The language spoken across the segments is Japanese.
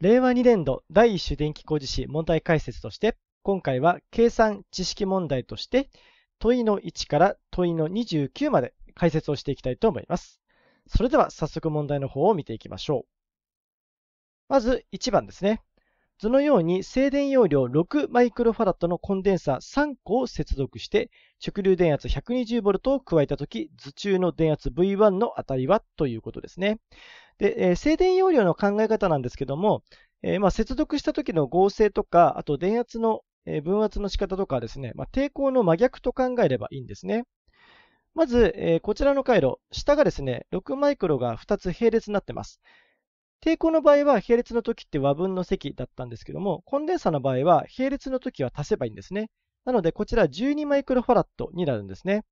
令和2年度第1種電気工事士問題解説として、今回は計算知識問題として、問いの1から問いの29まで解説をしていきたいと思います。それでは早速問題の方を見ていきましょう。まず1番ですね。図のように静電容量6マイクロファラットのコンデンサー3個を接続して、直流電圧 120V を加えたとき、図中の電圧 V1 の値はということですね。で、え静電容量の考え方なんですけども、えまあ、接続した時の合成とか、あと電圧の、え分圧の仕方とかですね、まあ、抵抗の真逆と考えればいいんですね。まず、えこちらの回路、下がですね、6マイクロが2つ並列になってます。抵抗の場合は並列の時って和分の積だったんですけども、コンデンサの場合は並列の時は足せばいいんですね。なので、こちら12マイクロファラットになるんですね。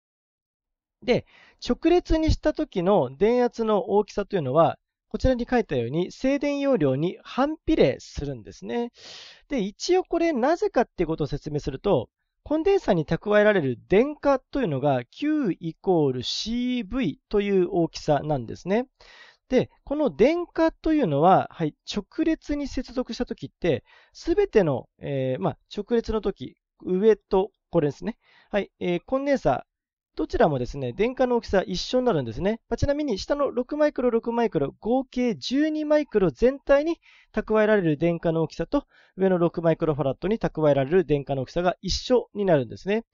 で、直列にした時の電圧の大きさというのは、こちらに書いたように静電容量に反比例するんですね。で、一応これなぜかっていうことを説明すると、コンデンサに蓄えられる電荷というのが Q イコール CV という大きさなんですね。で、この電荷というのは、はい、直列に接続したときって、すべての、えー、まあ、直列のとき、上と、これですね。はい、えー、コンデンサどちらもですね、電荷の大きさ一緒になるんですね。まあ、ちなみに下の6マイクロ、6マイクロ、合計12マイクロ全体に蓄えられる電荷の大きさと、上の6マイクロファラットに蓄えられる電荷の大きさが一緒になるんですね。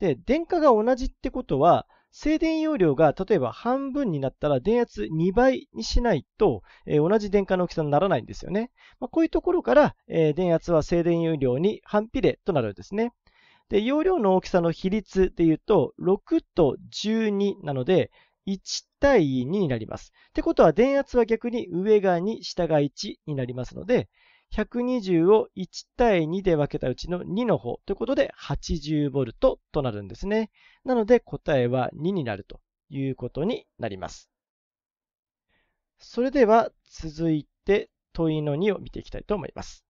で、電荷が同じってことは、静電容量が例えば半分になったら電圧2倍にしないと、えー、同じ電荷の大きさにならないんですよね。まあ、こういうところから、えー、電圧は静電容量に反比例となるんですね。で、容量の大きさの比率で言うと、6と12なので、1対2になります。ってことは、電圧は逆に上が2、下が1になりますので、120を1対2で分けたうちの2の方ということで 80V となるんですね。なので答えは2になるということになります。それでは続いて問いの2を見ていきたいと思います。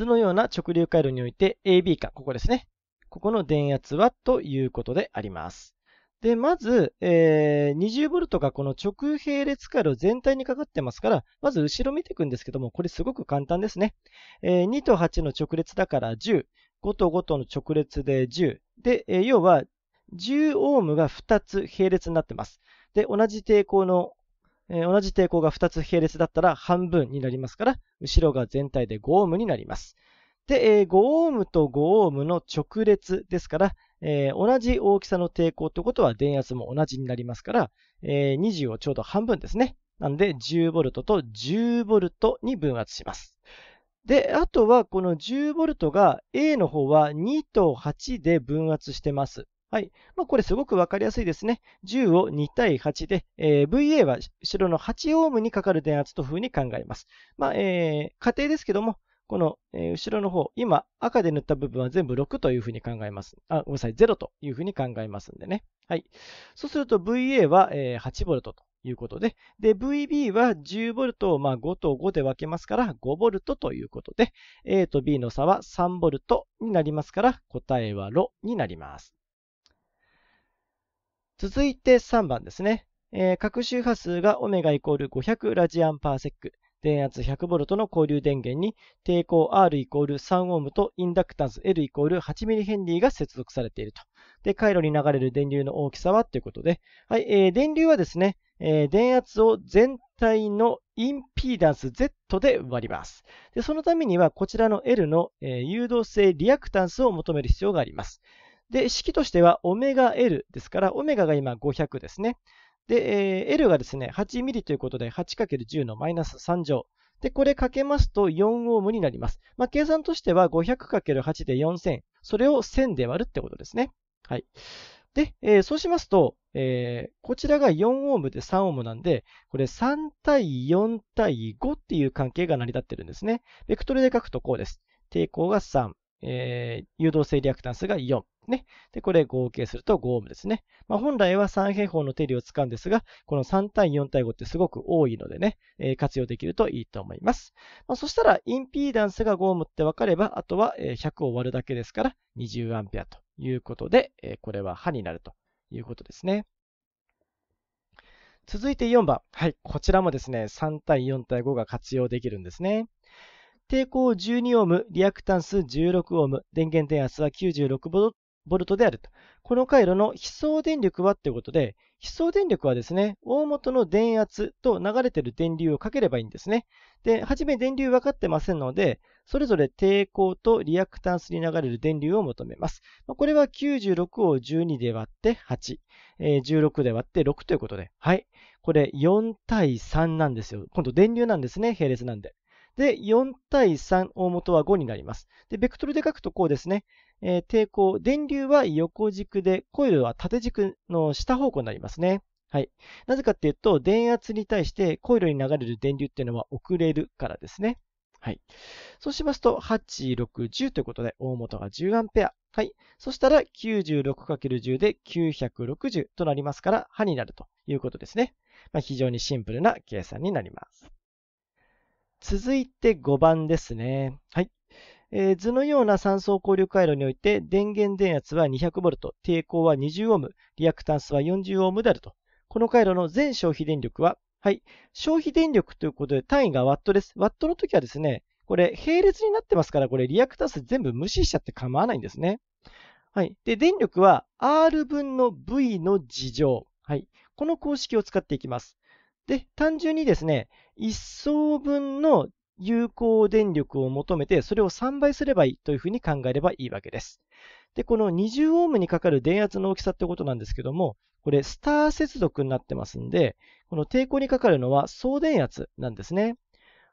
図のような直流回路において AB か、ここですね。ここの電圧はということであります。で、まず、えー、20V がこの直並列回路全体にかかってますから、まず後ろ見ていくんですけども、これすごく簡単ですね。えー、2と8の直列だから10、5と5との直列で10。で、えー、要は10オームが2つ並列になってます。で、同じ抵抗のえ同じ抵抗が2つ並列だったら半分になりますから、後ろが全体で5オームになります。で、え5オームと5オームの直列ですから、え同じ大きさの抵抗ってことは電圧も同じになりますから、え20をちょうど半分ですね。なんで 10V と 10V に分圧します。で、あとはこの 10V が A の方は2と8で分圧してます。はい。まあ、これすごくわかりやすいですね。10を2対8で、えー、VA は白の8オームにかかる電圧というふうに考えます。まあ、えー、仮定ですけども、この、えー、後ろの方、今赤で塗った部分は全部6というふうに考えます。あ、ごめんなさい、0というふうに考えますんでね。はい。そうすると VA は、えー、8V ということで、で、VB は 10V を、まあ、5と5で分けますから 5V ということで、A と B の差は 3V になりますから、答えはロになります。続いて3番ですね。えー、各周波数がオメガイコール500ラジアンパーセック。電圧 100V の交流電源に抵抗 R イコール3オームとインダクタンス L イコール 8mH が接続されていると。で、回路に流れる電流の大きさはということで、はい、えー、電流はですね、えー、電圧を全体のインピーダンス Z で割ります。で、そのためにはこちらの L の、え誘導性リアクタンスを求める必要があります。で、式としてはオメガ L ですから、オメガが今500ですね。で、えー、L がですね、8ミリということで 8×10 のマイナス3乗。で、これかけますと4オームになります。まあ、計算としては 500×8 で4000。それを1000で割るってことですね。はい。で、えー、そうしますと、えー、こちらが4オームで3オームなんで、これ3対4対5っていう関係が成り立ってるんですね。ベクトルで書くとこうです。抵抗が3、えー、誘導性リアクタンスが4。ね。で、これ合計すると5オームですね。まあ、本来は3平方の定理を使うんですが、この3対4対5ってすごく多いのでね、えー、活用できるといいと思います。まあ、そしたら、インピーダンスが5オームって分かれば、あとは100を割るだけですから、20アンペアということで、えー、これは刃になるということですね。続いて4番。はい、こちらもですね、3対4対5が活用できるんですね。抵抗12オーム、リアクタンス16オーム、電源電圧は96ボルトであると。この回路の非送電力はということで、非送電力はですね、大元の電圧と流れてる電流をかければいいんですね。で、はじめ電流分かってませんので、それぞれ抵抗とリアクタンスに流れる電流を求めます。これは96を12で割って8、16で割って6ということで、はい。これ4対3なんですよ。今度電流なんですね、並列なんで。で、4対3、大元は5になります。で、ベクトルで書くとこうですね。えー、抵抗、電流は横軸で、コイルは縦軸の下方向になりますね。はい。なぜかっていうと、電圧に対してコイルに流れる電流っていうのは遅れるからですね。はい。そうしますと、8、6、10ということで、大元が1 0ア。はい。そしたら、96×10 で960となりますから、派になるということですね。まあ、非常にシンプルな計算になります。続いて5番ですね。はい。えー、図のような三層交流回路において、電源電圧は 200V、抵抗は2 0ム、リアクタンスは 40Ω であると。この回路の全消費電力は、はい、消費電力ということで単位がワットです。ワットの時はですね、これ並列になってますから、これリアクタンス全部無視しちゃって構わないんですね。はい。で、電力は R 分の V の事乗。はい。この公式を使っていきます。で、単純にですね、1層分の有効電力を求めて、それを3倍すればいいというふうに考えればいいわけです。で、この20オームにかかる電圧の大きさってことなんですけども、これスター接続になってますんで、この抵抗にかかるのは送電圧なんですね。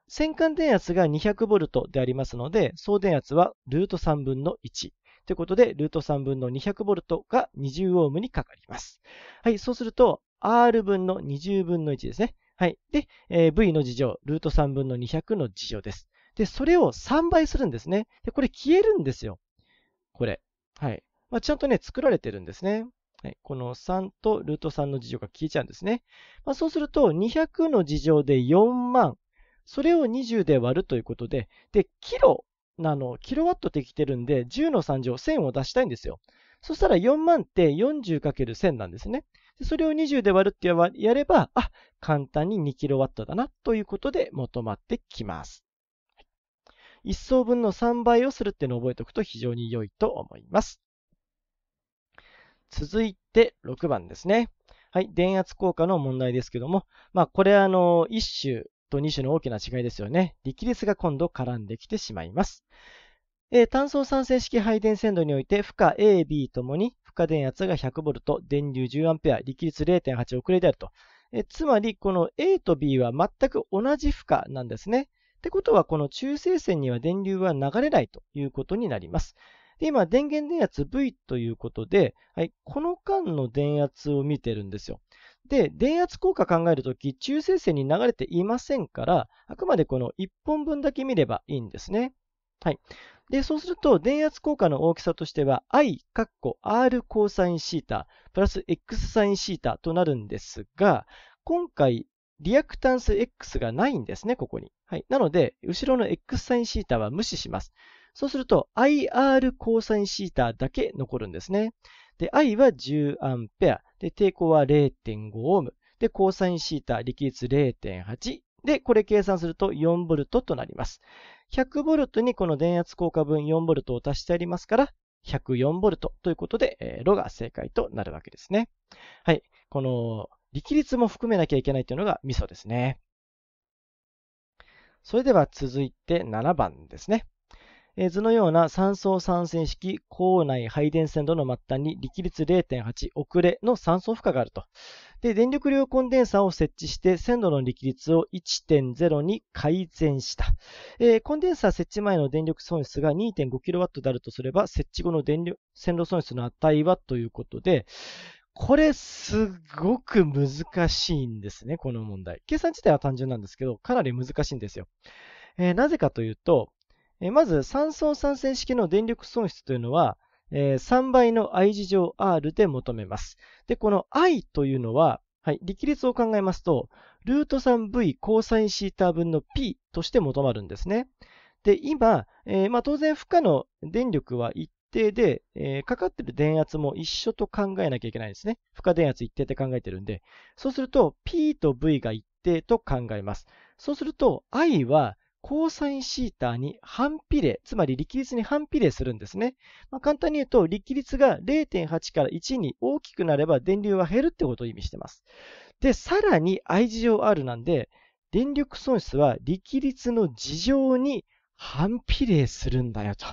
先端電圧が2 0 0トでありますので、送電圧はルート3分の1。ということで、ルート3分の2 0 0トが20オームにかかります。はい、そうすると、R 分の20分の1ですね。はい。で、えー、v の事情、ルート3分の200の事情です。で、それを3倍するんですね。で、これ消えるんですよ。これ。はい。まあ、ちゃんとね、作られてるんですね。はい、この3とルート3の事情が消えちゃうんですね。まあ、そうすると、200の事情で4万。それを20で割るということで、で、キロなの、キロワットできてるんで、10の3乗、1000を出したいんですよ。そしたら4万って 40×1000 なんですね。それを20で割るってやれば、あ、簡単に 2kW だなということで求まってきます。1層分の3倍をするっていうのを覚えておくと非常に良いと思います。続いて6番ですね。はい、電圧効果の問題ですけども、まあこれあの、1種と2種の大きな違いですよね。力率が今度絡んできてしまいます。えー、単層酸性式配電線路において負荷 AB ともに荷電圧が 100V、電流 10A、力率0.8遅れであると。えつまり、この A と B は全く同じ負荷なんですね。ってことは、この中性線には電流は流れないということになります。で今、電源電圧 V ということで、はい、この間の電圧を見てるんですよ。で、電圧効果考えるとき、中性線に流れていませんから、あくまでこの1本分だけ見ればいいんですね。はい。で、そうすると、電圧効果の大きさとしては、i、カッコ r コサインシータ、プラス x サインシータとなるんですが、今回、リアクタンス x がないんですね、ここに。はい。なので、後ろの x サインシータは無視します。そうすると、IR コサインシータだけ残るんですね。で、I は1 0アンペア。で、抵抗は0.5オーム。で、コサインシータ、力率0.8。で、これ計算すると 4V となります。100V にこの電圧効果分 4V を足してありますから、104V ということで、えー、ロが正解となるわけですね。はい。この力率も含めなきゃいけないというのがミソですね。それでは続いて7番ですね。図のような三層三線式校内配電線路の末端に力率0.8遅れの三層負荷があると。で、電力量コンデンサーを設置して線路の力率を1.0に改善した。えー、コンデンサー設置前の電力損失が 2.5kW であるとすれば、設置後の電力、線路損失の値はということで、これすごく難しいんですね、この問題。計算自体は単純なんですけど、かなり難しいんですよ。えー、なぜかというと、えまず、三相三線式の電力損失というのは、え3倍の I 事乗 R で求めます。で、この I というのは、はい、力率を考えますと、ルート 3V コーサインシータ分の P として求まるんですね。で、今、えー、まあ、当然負荷の電力は一定で、えー、かかってる電圧も一緒と考えなきゃいけないんですね。負荷電圧一定って考えてるんで。そうすると、P と V が一定と考えます。そうすると、I はコーサインシータに反比例、つまり力率に反比例するんですね。まあ、簡単に言うと、力率が0.8から1に大きくなれば電流は減るってことを意味してます。で、さらに I 事乗 R なんで、電力損失は力率の事情に反比例するんだよと。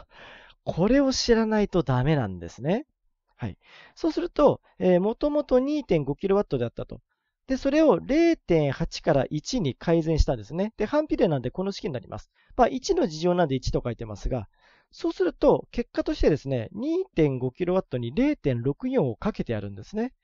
これを知らないとダメなんですね。はい。そうすると、えー、もともと 2.5kW だったと。で、それを0.8から1に改善したんですね。で、反比例なんでこの式になります。まあ、1の事情なんで1と書いてますが、そうすると、結果としてですね、2.5kW に0.64をかけてやるんですね。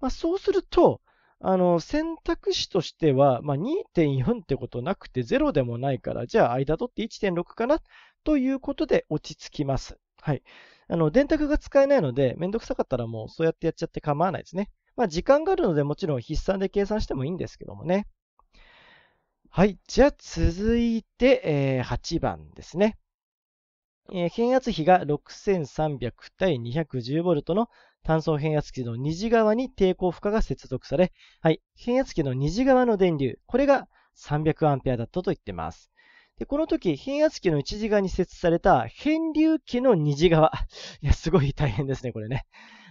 まあ、そうすると、あの、選択肢としては、まあ、2.4ってことなくて0でもないから、じゃあ間取って1.6かなということで落ち着きます。はい。あの、電卓が使えないので、めんどくさかったらもうそうやってやっちゃって構わないですね。まあ、時間があるのでもちろん筆算で計算してもいいんですけどもね。はい。じゃあ続いて、えー、8番ですね。えー、変圧比が6300対 210V の単素変圧器の次側に抵抗負荷が接続され、はい。変圧器の次側の電流、これが 300A だったと言ってます。で、この時、変圧器の一次側に設置された変流器の二次側。いや、すごい大変ですね、これね。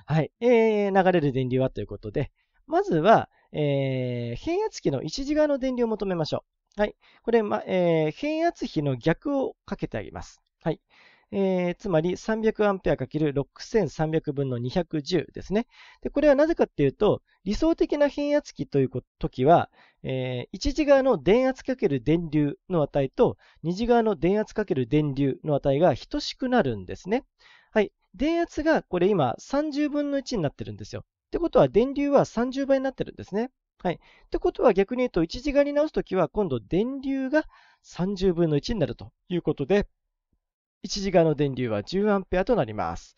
はい、えー、流れる電流はということで、まずは、えー、変圧器の一時側の電流を求めましょう。はい、これ、まえー、変圧比の逆をかけてあげます。はい、えー、つまり 300A×6300 分の210ですね。で、これはなぜかっていうと、理想的な変圧器という時は、えー、次側の電圧×電流の値と、二次側の電圧×電流の値が等しくなるんですね。はい。電圧がこれ今30分の1になってるんですよ。ってことは電流は30倍になってるんですね。はい。ってことは逆に言うと1時間に直すときは今度電流が30分の1になるということで、1時間の電流は1 0アンペアとなります。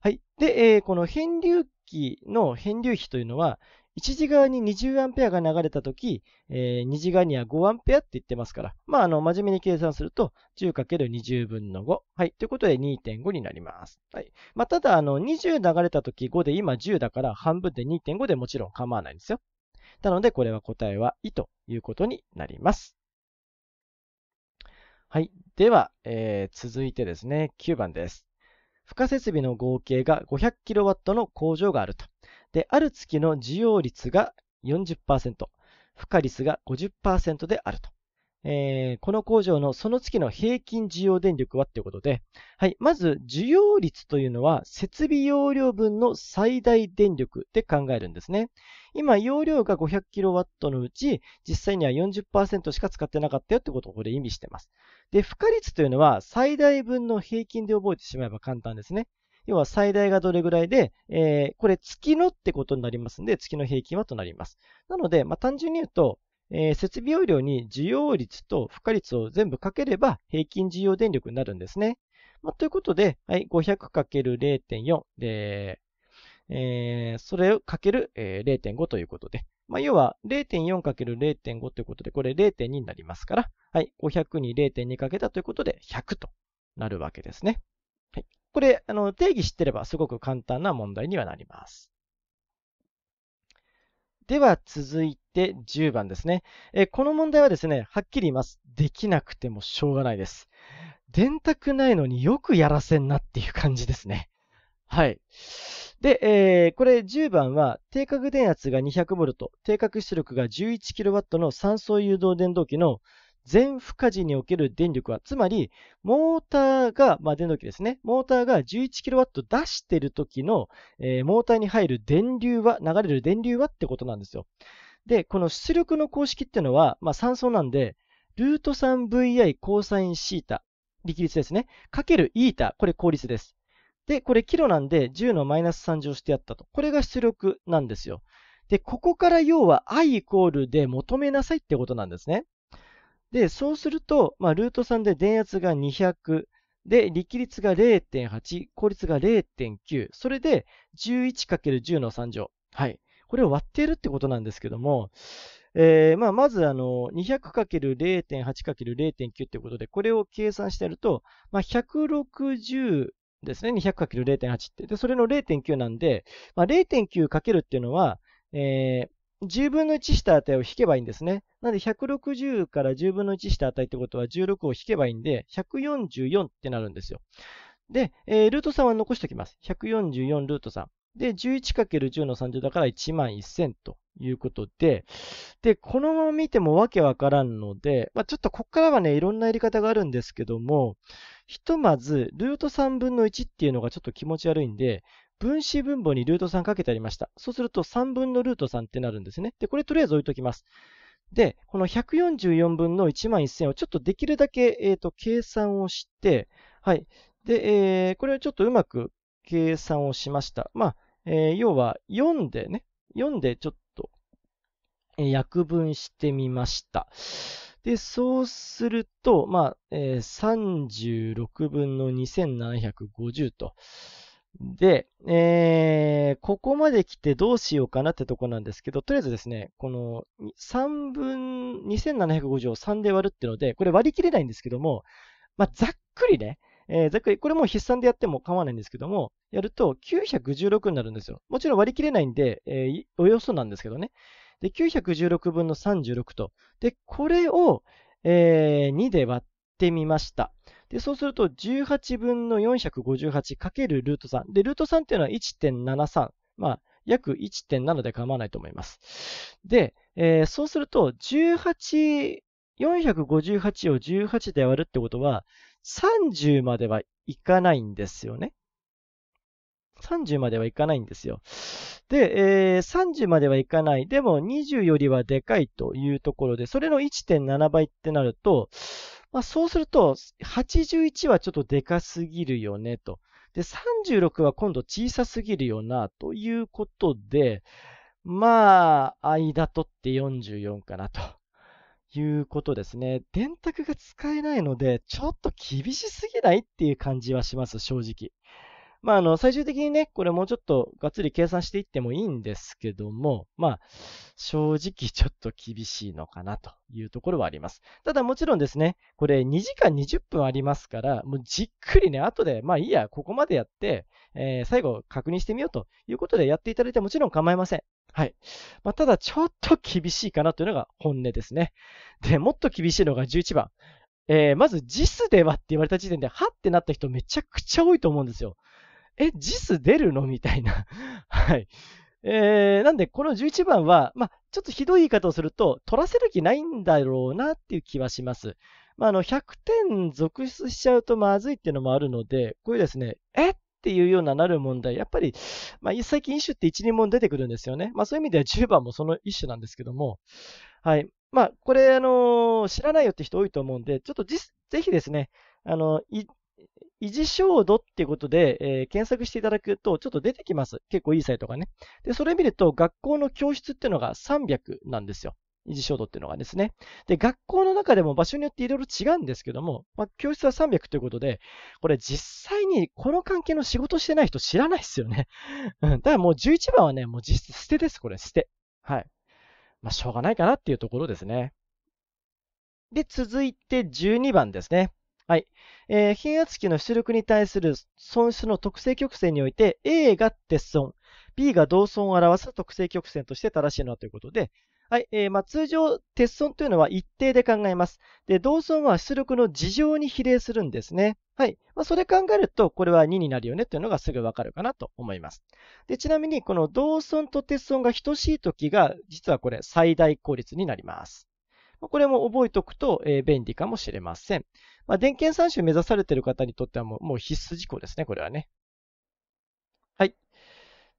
はい。で、えー、この変流器の変流比というのは一時側に 20A が流れたとき、えー、二次側には 5A って言ってますから、まあ、あの、真面目に計算すると 10×20 分の5。はい。ということで2.5になります。はい。まあ、ただ、あの、20流れたとき5で今10だから半分で2.5でもちろん構わないんですよ。なので、これは答えはいということになります。はい。では、えー、続いてですね、9番です。付加設備の合計が 500kW の工場があると。で、ある月の需要率が40%、負荷率が50%であると。えー、この工場のその月の平均需要電力はということで、はい、まず需要率というのは設備容量分の最大電力で考えるんですね。今、容量が 500kW のうち、実際には40%しか使ってなかったよってことをこれ意味してます。で、負荷率というのは最大分の平均で覚えてしまえば簡単ですね。要は最大がどれぐらいで、えー、これ月のってことになりますんで、月の平均はとなります。なので、まあ、単純に言うと、えー、設備容量に需要率と負荷率を全部かければ平均需要電力になるんですね。まあ、ということで、はい、500×0.4 で、えー、それをかける、えー、0.5ということで、まあ、要は 0.4×0.5 ということで、これ0.2になりますから、はい、500に0.2かけたということで100となるわけですね。これ、あの、定義してればすごく簡単な問題にはなります。では続いて10番ですね。えこの問題はですね、はっきり言います。できなくてもしょうがないです。電卓ないのによくやらせんなっていう感じですね。はい。で、えー、これ10番は定格電圧が 200V、定格出力が 11kW の三相誘導電動機の全負荷時における電力は、つまり、モーターが、まあ、電動機ですね、モーターが 11kW 出してる時の、えー、モーターに入る電流は、流れる電流はってことなんですよ。で、この出力の公式っていうのは、まあ、3層なんで、ルート 3VI コーサインシータ、力率ですね、かけるイータ、これ効率です。で、これキロなんで10のマイナス3乗してやったと。これが出力なんですよ。で、ここから要は i イコールで求めなさいってことなんですね。で、そうすると、まあ、ルート3で電圧が200、で、力率が0.8、効率が0.9、それで 11×10 の3乗。はい。これを割っているってことなんですけども、えー、まあ、まずあの 200×0.8×0.9 ってことで、これを計算してやると、まあ、160ですね、200×0.8 って。で、それの0.9なんで、まあ、0.9× っていうのは、えー10分の1した値を引けばいいんですね。なので160から10分の1した値ってことは16を引けばいいんで、144ってなるんですよ。で、えー、ルート3は残しておきます。144ルート3。で、11×10 の30だから1万1000ということで、で、このまま見てもわけわからんので、まあ、ちょっとこっからはね、いろんなやり方があるんですけども、ひとまず、ルート3分の1っていうのがちょっと気持ち悪いんで、分子分母にルート3かけてありました。そうすると3分のルート3ってなるんですね。で、これとりあえず置いときます。で、この144分の1万1000をちょっとできるだけ、えー、と、計算をして、はい。で、えー、これをちょっとうまく計算をしました。まあ、えー、要は4でね、4でちょっと、えー、約分してみました。で、そうすると、まあ、えー、36分の2750と。で、えー、ここまで来てどうしようかなってとこなんですけど、とりあえずですね、この3分、2750を3で割るってので、これ割り切れないんですけども、まあ、ざっくりね、えー、ざっくり、これも筆算でやっても構わないんですけども、やると916になるんですよ。もちろん割り切れないんで、えー、およそなんですけどね。で、916分の36と。で、これを、えー、2で割ってみました。で、そうすると18分の 458× ルート3。で、ルート3っていうのは1.73。まあ、約1.7で構わないと思います。で、えー、そうすると、18、458を18で割るってことは、30まではいかないんですよね。30まではいかないんですよ。で、えー、30まではいかない。でも20よりはでかいというところで、それの1.7倍ってなると、まあ、そうすると、81はちょっとでかすぎるよねと。で、36は今度小さすぎるよな、ということで、まあ、間取って44かな、ということですね。電卓が使えないので、ちょっと厳しすぎないっていう感じはします、正直。まあ、あの、最終的にね、これもうちょっとがっつり計算していってもいいんですけども、まあ、正直ちょっと厳しいのかなというところはあります。ただもちろんですね、これ2時間20分ありますから、もうじっくりね、後で、まあいいや、ここまでやって、えー、最後確認してみようということでやっていただいてもちろん構いません。はい。まあ、ただちょっと厳しいかなというのが本音ですね。で、もっと厳しいのが11番。えー、まずジスではって言われた時点で、はってなった人めちゃくちゃ多いと思うんですよ。え、JIS 出るのみたいな。はい。えー、なんで、この11番は、まあ、ちょっとひどい言い方をすると、取らせる気ないんだろうなっていう気はします。まあ、あの、100点続出しちゃうとまずいっていうのもあるので、こういうですね、えっていうようななる問題、やっぱり、まあ、最近一種って1、2問出てくるんですよね。まあ、そういう意味では10番もその一種なんですけども、はい。まあ、これ、あのー、知らないよって人多いと思うんで、ちょっとぜひですね、あの、維持照度っていうことで、えー、検索していただくとちょっと出てきます。結構いいサイトがね。で、それ見ると学校の教室っていうのが300なんですよ。維持照度っていうのがですね。で、学校の中でも場所によっていろいろ違うんですけども、まあ、教室は300ということで、これ実際にこの関係の仕事してない人知らないですよね。うん。だからもう11番はね、もう実質捨てです、これ、捨て。はい。まあ、しょうがないかなっていうところですね。で、続いて12番ですね。はい。えー、変圧器の出力に対する損失の特性曲線において、A が鉄損、B が同損を表す特性曲線として正しいはということで、はい。えー、まあ、通常、鉄損というのは一定で考えます。で、同損は出力の事情に比例するんですね。はい。まあ、それ考えると、これは2になるよねというのがすぐわかるかなと思います。で、ちなみに、この同損と鉄損が等しいときが、実はこれ、最大効率になります。これも覚えておくと、え便利かもしれません。まあ、電源参集目指されている方にとってはもうもう必須事項ですね、これはね。はい。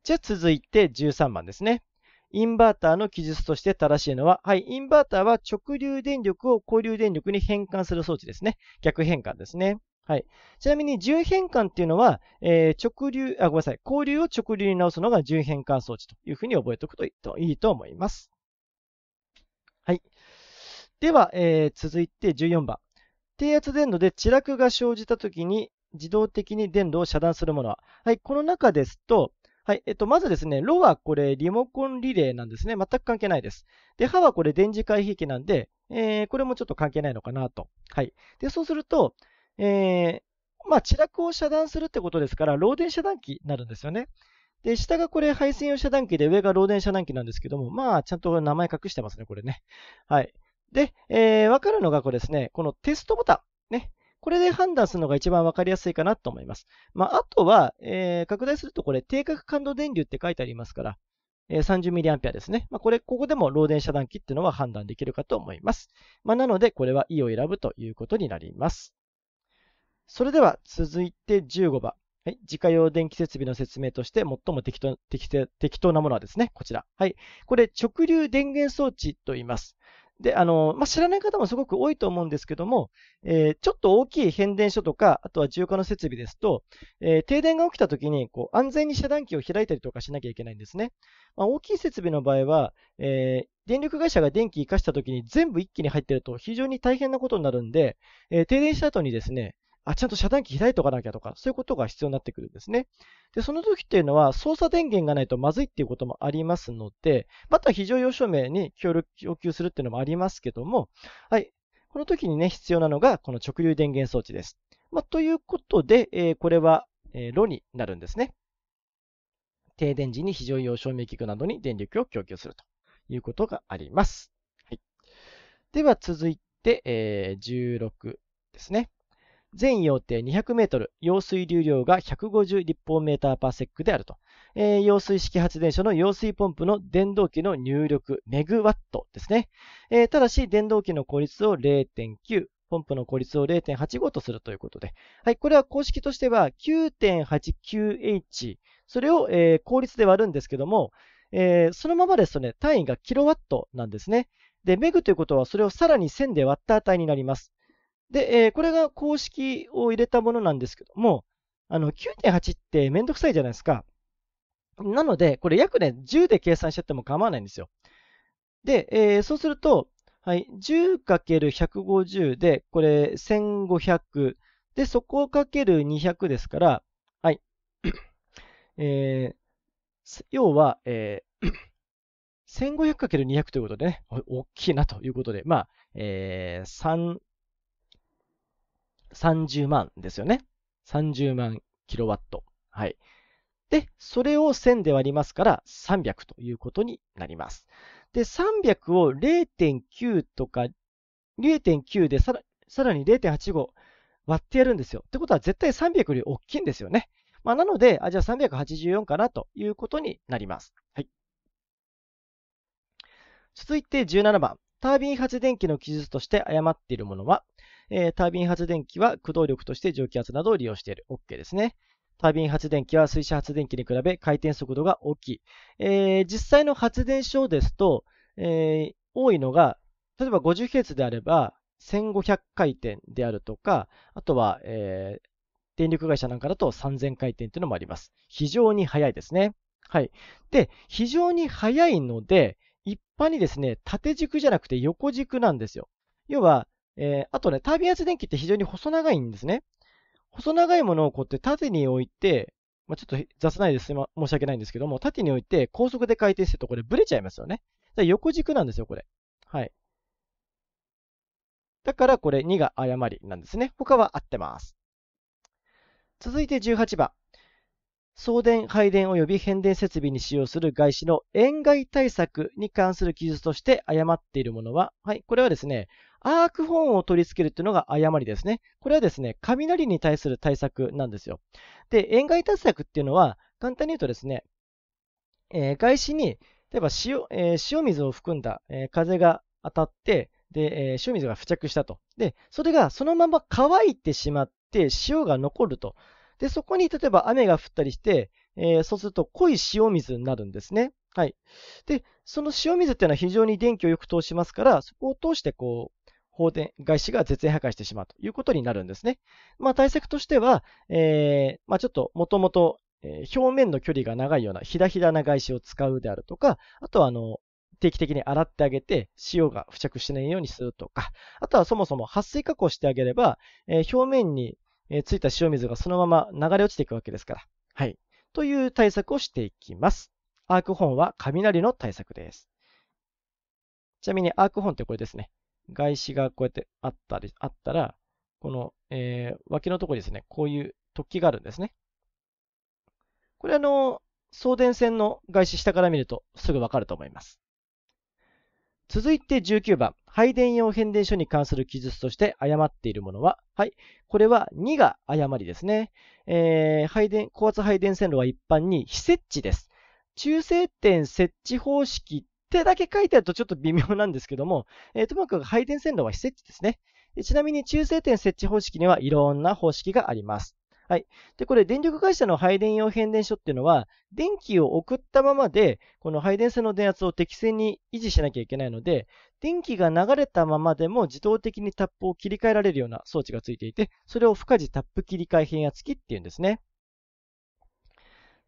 じゃあ続いて13番ですね。インバーターの記述として正しいのは、はい、インバーターは直流電力を交流電力に変換する装置ですね。逆変換ですね。はい。ちなみに、順変換っていうのは、えー、直流、あ、ごめんなさい。交流を直流に直すのが順変換装置というふうに覚えておくといいと思います。では、えー、続いて14番。低圧電路で地落が生じたときに自動的に電路を遮断するものは。はい、この中ですと、はいえっと、まずですね、ロはこれリモコンリレーなんですね。全く関係ないです。で、ハはこれ電磁回避器なんで、えー、これもちょっと関係ないのかなと。はい。で、そうすると、えー、まあ、地落を遮断するってことですから、漏電遮断器になるんですよね。で、下がこれ配線用遮断器で、上が漏電遮断器なんですけども、まあ、ちゃんと名前隠してますね、これね。はい。で、えー、わかるのがこれですね、このテストボタン。ね。これで判断するのが一番わかりやすいかなと思います。まあ、あとは、えー、拡大するとこれ、定格感度電流って書いてありますから、え 30mA ですね。まあ、これ、ここでも漏電遮断器っていうのは判断できるかと思います。まあ、なので、これは E を選ぶということになります。それでは、続いて15番。はい。自家用電気設備の説明として最も適当適当なものはですね、こちら。はい。これ、直流電源装置と言います。で、あの、まあ、知らない方もすごく多いと思うんですけども、えー、ちょっと大きい変電所とか、あとは重化の設備ですと、えー、停電が起きた時に、こう、安全に遮断器を開いたりとかしなきゃいけないんですね。まあ、大きい設備の場合は、えー、電力会社が電気生かした時に全部一気に入ってると非常に大変なことになるんで、え停電した後にですね、あ、ちゃんと遮断機開いとかなきゃとか、そういうことが必要になってくるんですね。で、その時っていうのは、操作電源がないとまずいっていうこともありますので、また非常用証明に協力、要求するっていうのもありますけども、はい。この時にね、必要なのが、この直流電源装置です。まあ、ということで、えー、これは、えー、炉になるんですね。停電時に非常用照明器具などに電力を供給するということがあります。はい、では続いて、えー、16ですね。全要定200メートル、用水流量が150立方メーターパーセックであると。えー、用水式発電所の用水ポンプの電動機の入力、メグワットですね。えー、ただし、電動機の効率を0.9、ポンプの効率を0.85とするということで、はい、これは公式としては 9.89H、それを、えー、効率で割るんですけども、えー、そのままですとね、単位がキロワットなんですね。で、メグということはそれをさらに1000で割った値になります。で、えー、これが公式を入れたものなんですけども、あの、9.8ってめんどくさいじゃないですか。なので、これ約ね、10で計算しちゃっても構わないんですよ。で、えー、そうすると、はい、10×150 で、これ1500。で、そこをかける200ですから、はい。えー、要は、えー、1500×200 ということでね、大きいなということで、まあ、えー、30万ですよね。30万キロワット。はい。で、それを1000で割りますから300ということになります。で、300を0.9とか、0.9でさらさらに0.85割ってやるんですよ。ってことは絶対300より大きいんですよね。まあ、なので、あ、じゃあ384かなということになります。はい。続いて17番。タービン発電機の記述として誤っているものは、えタービン発電機は駆動力として蒸気圧などを利用している。OK ですね。タービン発電機は水車発電機に比べ回転速度が大きい。えー、実際の発電所ですと、えー、多いのが、例えば 50Hz であれば1500回転であるとか、あとは、えー、電力会社なんかだと3000回転というのもあります。非常に速いですね。はい。で、非常に速いので、一般にですね、縦軸じゃなくて横軸なんですよ。要は、えー、あとね、タービン圧電機って非常に細長いんですね。細長いものをこうやって縦に置いて、まあ、ちょっと雑ないです、ま申し訳ないんですけども、縦に置いて高速で回転してるとこれブレちゃいますよね。横軸なんですよ、これ。はい。だからこれ2が誤りなんですね。他は合ってます。続いて18番。送電、配電及び変電設備に使用する外資の円外対策に関する記述として誤っているものは、はい、これはですね、アークホーンを取り付けるっていうのが誤りですね。これはですね、雷に対する対策なんですよ。で、塩害対策っていうのは、簡単に言うとですね、えー、外視に、例えば塩,、えー、塩水を含んだ、えー、風が当たって、で、えー、塩水が付着したと。で、それがそのまま乾いてしまって、塩が残ると。で、そこに例えば雨が降ったりして、えー、そうすると濃い塩水になるんですね。はい。で、その塩水っていうのは非常に電気をよく通しますから、そこを通してこう、放電、外資が絶縁破壊してしまうということになるんですね。まあ、対策としては、えー、まあ、ちょっともともと表面の距離が長いようなひだひだな外資を使うであるとか、あとはあの定期的に洗ってあげて、塩が付着しないようにするとか、あとはそもそも撥水加工してあげれば、えー、表面についた塩水がそのまま流れ落ちていくわけですから。はい。という対策をしていきます。アークホーンは雷の対策です。ちなみにアークホーンってこれですね。外資がこうやってあったり、あったら、この、えー、脇のところにですね、こういう突起があるんですね。これあの、送電線の外資下から見るとすぐわかると思います。続いて19番、配電用変電所に関する記述として誤っているものは、はい、これは2が誤りですね。えー、配電、高圧配電線路は一般に非設置です。中性点設置方式手だけ書いてあるとちょっと微妙なんですけども、えー、ともかく配電線路は非設置ですね。ちなみに中性点設置方式にはいろんな方式があります。はい。で、これ、電力会社の配電用変電所っていうのは、電気を送ったままで、この配電線の電圧を適正に維持しなきゃいけないので、電気が流れたままでも自動的にタップを切り替えられるような装置がついていて、それを不可時タップ切り替え変圧器っていうんですね。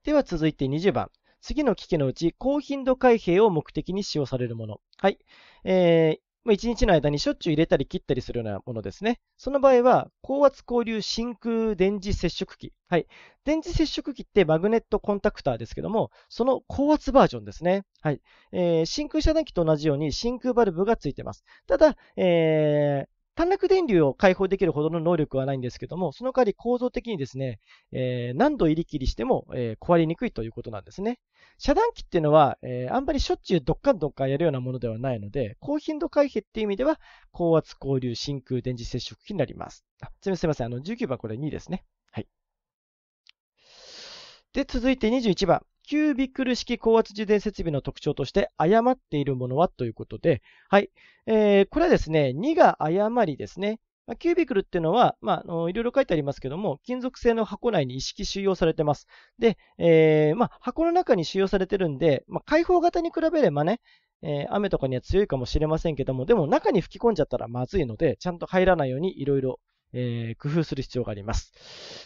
では続いて20番。次の機器のうち高頻度開閉を目的に使用されるもの。はい。えーまあ、1日の間にしょっちゅう入れたり切ったりするようなものですね。その場合は、高圧交流真空電磁接触器。はい。電磁接触器ってマグネットコンタクターですけども、その高圧バージョンですね。はい。えー、真空遮断器と同じように真空バルブがついてます。ただ、えー、短絡電流を解放できるほどの能力はないんですけども、その代わり構造的にですね、えー、何度入り切りしても、えー、壊れにくいということなんですね。遮断機っていうのは、えー、あんまりしょっちゅうドッカンドッカンやるようなものではないので、高頻度回避っていう意味では、高圧交流真空電磁接触器になります。あすみません、あの19番これ2ですね。はい。で、続いて21番。キュービクル式高圧自電設備の特徴として誤っているものはということで、はい。えー、これはですね、2が誤りですね。キュービクルっていうのは、まあ、いろいろ書いてありますけども、金属製の箱内に意識収容されてます。で、えー、まあ、箱の中に収容されてるんで、まあ、開放型に比べればね、えー、雨とかには強いかもしれませんけども、でも中に吹き込んじゃったらまずいので、ちゃんと入らないようにいろいろえー、工夫する必要があります。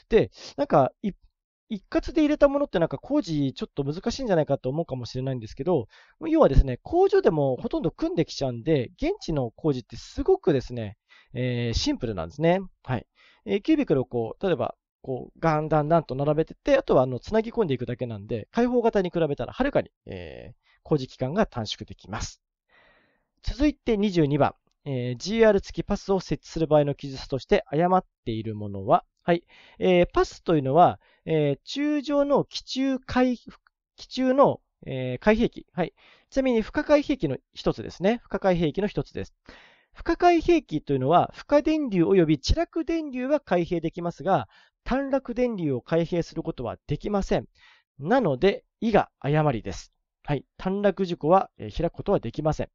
で、なんか一一括で入れたものってなんか工事ちょっと難しいんじゃないかと思うかもしれないんですけど、要はですね、工場でもほとんど組んできちゃうんで、現地の工事ってすごくですね、えー、シンプルなんですね。はい。えー、キュービクルをこう、例えば、こう、ガンダンダンと並べてって、あとはあの、つなぎ込んでいくだけなんで、開放型に比べたらはるかに、えー、工事期間が短縮できます。続いて22番、えー、GR 付きパスを設置する場合の記述として誤っているものは、はい、えー、パスというのは、えー、中上の気中回、気中の、えー、回避はい。ちなみに不可解兵器の一つですね。不可解兵器の一つです。不可解兵器というのは、不可電流及び地落電流は開閉できますが、短絡電流を開閉することはできません。なので、意が誤りです。はい。短絡事故は、え開くことはできません。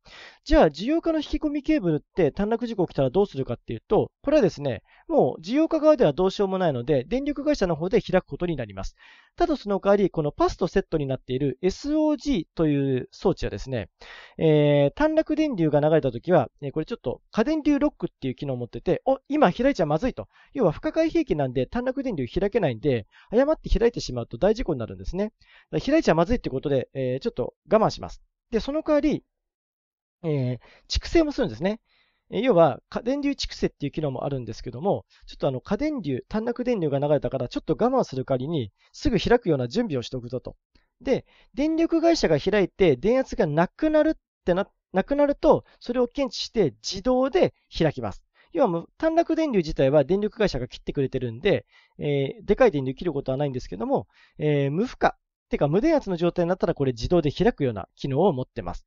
じゃあ、需要家の引き込みケーブルって短絡事故起きたらどうするかっていうと、これはですね、もう需要家側ではどうしようもないので、電力会社の方で開くことになります。ただその代わり、このパスとセットになっている SOG という装置はですね、えー、短絡電流が流れたときは、これちょっと過電流ロックっていう機能を持ってて、お、今開いちゃまずいと。要は不可解兵器なんで短絡電流開けないんで、誤って開いてしまうと大事故になるんですね。開いちゃまずいってことで、えー、ちょっと我慢します。で、その代わり、えー、蓄積もするんですね。要は、過電流蓄積っていう機能もあるんですけども、ちょっとあの、過電流、短絡電流が流れたから、ちょっと我慢する代わりに、すぐ開くような準備をしておくぞと。で、電力会社が開いて、電圧がなくなるってな、なくなると、それを検知して自動で開きます。要はもう、短絡電流自体は電力会社が切ってくれてるんで、えー、でかい電流切ることはないんですけども、えー、無負荷、てか無電圧の状態になったらこれ自動で開くような機能を持ってます。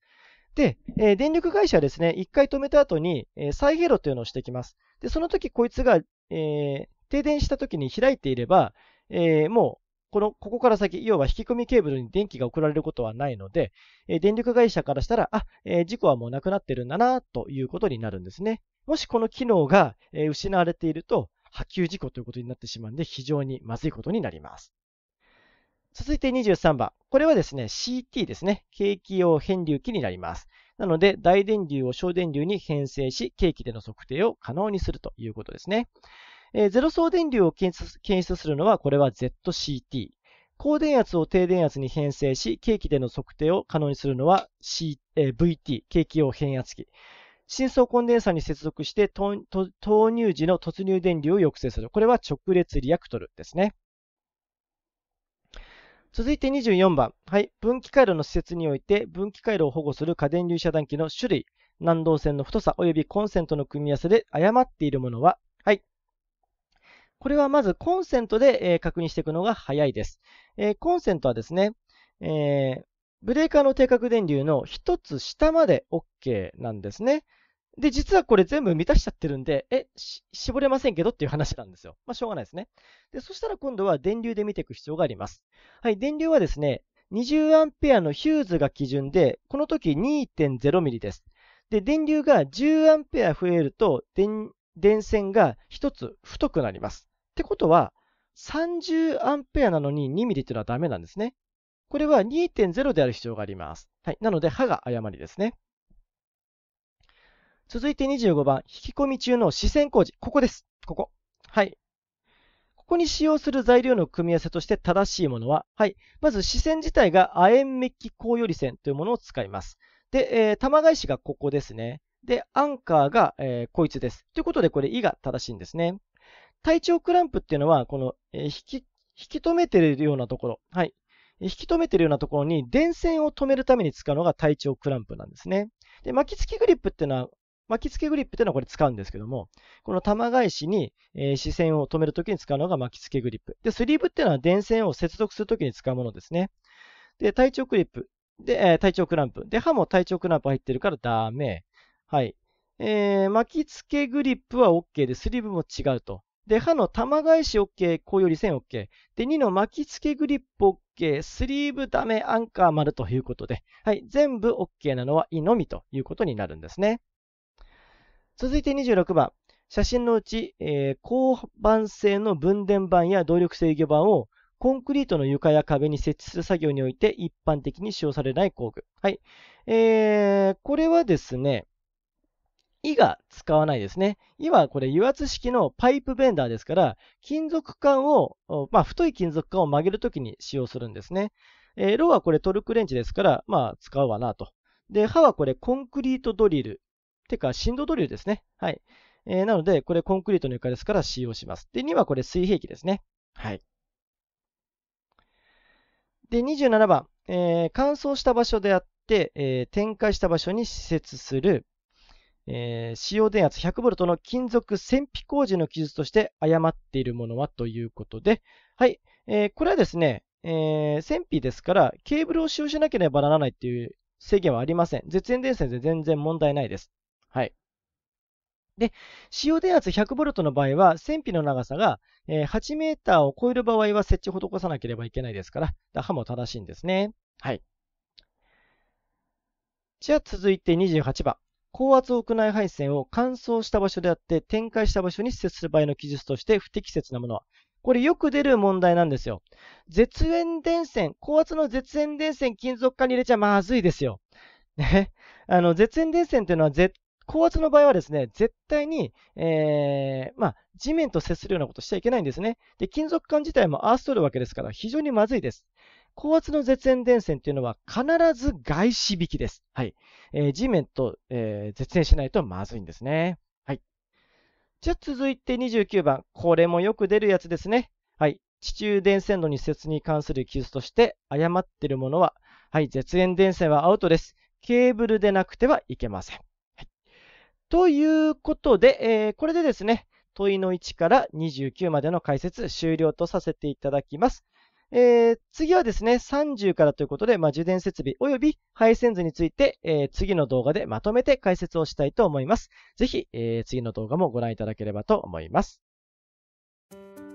で、えー、電力会社はですね、一回止めた後に、えー、再ゲロというのをしてきます。で、その時こいつが、えー、停電した時に開いていれば、えー、もう、この、ここから先、要は引き込みケーブルに電気が送られることはないので、えー、電力会社からしたら、あ、えー、事故はもうなくなってるんだな、ということになるんですね。もしこの機能が、えー、失われていると、波及事故ということになってしまうんで、非常にまずいことになります。続いて23番。これはですね、CT ですね。景気用変流器になります。なので、大電流を小電流に変成し、景気での測定を可能にするということですね。えー、ゼロ層電流を検出するのは、これは ZCT。高電圧を低電圧に変成し、景気での測定を可能にするのは、C えー、VT、景気用変圧器。深層コンデンサーに接続して投入時の突入電流を抑制する。これは直列リアクトルですね。続いて24番。はい。分岐回路の施設において、分岐回路を保護する家電流遮断器の種類、難動線の太さ及びコンセントの組み合わせで誤っているものは、はい。これはまずコンセントで、え確認していくのが早いです。えコンセントはですね、えー、ブレーカーの定格電流の1つ下まで OK なんですね。で、実はこれ全部満たしちゃってるんで、え、絞れませんけどっていう話なんですよ。まあ、しょうがないですね。で、そしたら今度は電流で見ていく必要があります。はい、電流はですね、20A のヒューズが基準で、この時2 0ミリです。で、電流が1 0アンペア増えると、電、電線が1つ太くなります。ってことは、3 0アンペアなのに 2mm っていうのはダメなんですね。これは2.0である必要があります。はい。なので、歯が誤りですね。続いて25番、引き込み中の視線工事。ここです。ここ。はい。ここに使用する材料の組み合わせとして正しいものは、はい。まず、視線自体が亜鉛メッキ高より線というものを使います。で、えー、玉返しがここですね。で、アンカーが、えー、こいつです。ということで、これ、イが正しいんですね。体調クランプっていうのは、この、えー、引き、引き止めてるようなところ。はい。引き止めてるようなところに電線を止めるために使うのが体調クランプなんですね。で、巻き付きグリップっていうのは、巻き付けグリップていうのはこれ使うんですけども、この玉返しに、え視線を止めるときに使うのが巻き付けグリップ。で、スリーブっていうのは電線を接続するときに使うものですね。で、体調クリップ。で、え体調クランプ。で、歯も体調クランプ入ってるからダメ。はい。えー、巻き付けグリップは OK で、スリーブも違うと。で、歯の玉返し OK、こうより線 OK。で、2の巻き付けグリップ OK、スリーブダメ、アンカー丸ということで、はい、全部 OK なのはいのみということになるんですね。続いて26番。写真のうち、えー、板製の分電板や動力制御板をコンクリートの床や壁に設置する作業において一般的に使用されない工具。はい。えー、これはですね、胃が使わないですね。胃はこれ油圧式のパイプベンダーですから、金属管を、まあ、太い金属管を曲げるときに使用するんですね。えー、ロはこれトルクレンチですから、まあ、使うわなと。で、刃はこれコンクリートドリルてか、振動ドリルですね。はい。えー、なので、これコンクリートの床ですから使用します。で、2はこれ水平器ですね。はい。で、27番、えー、乾燥した場所であって、えー、展開した場所に施設する、えー、使用電圧 100V の金属線皮工事の記述として誤っているものはということで、はい、えー、これはですね、えー、線皮ですからケーブルを使用しなければならないという制限はありません。絶縁電線で全然問題ないです。はい。で、使用電圧 100V の場合は、線皮の長さが8メーターを超える場合は設置を施さなければいけないですから、破も正しいんですね。はい。じゃあ続いて28番。高圧屋内配線を乾燥した場所であって展開した場所に接する場合の記述として不適切なものは、これよく出る問題なんですよ。絶縁電線、高圧の絶縁電線金属化に入れちゃまずいですよ。ね。あの、絶縁電線っていうのは絶高圧の場合はですね、絶対に、えー、まあ、地面と接するようなことしちゃいけないんですね。で、金属管自体もアース取るわけですから、非常にまずいです。高圧の絶縁電線っていうのは必ず外資引きです。はい。えー、地面と、えー、絶縁しないとまずいんですね。はい。じゃあ続いて29番。これもよく出るやつですね。はい。地中電線路に接に関する記述として、誤っているものは、はい、絶縁電線はアウトです。ケーブルでなくてはいけません。ということで、えー、これでですね、問いの1から29までの解説終了とさせていただきます。えー、次はですね、30からということで、まあ、受電設備及び配線図について、えー、次の動画でまとめて解説をしたいと思います。ぜひ、えー、次の動画もご覧いただければと思います。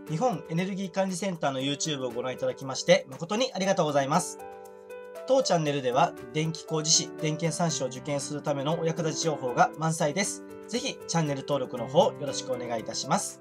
日本エネルギー管理センターの YouTube をご覧いただきまして、誠にありがとうございます。当チャンネルでは電気工事士、電検3士を受験するためのお役立ち情報が満載です。ぜひチャンネル登録の方よろしくお願いいたします。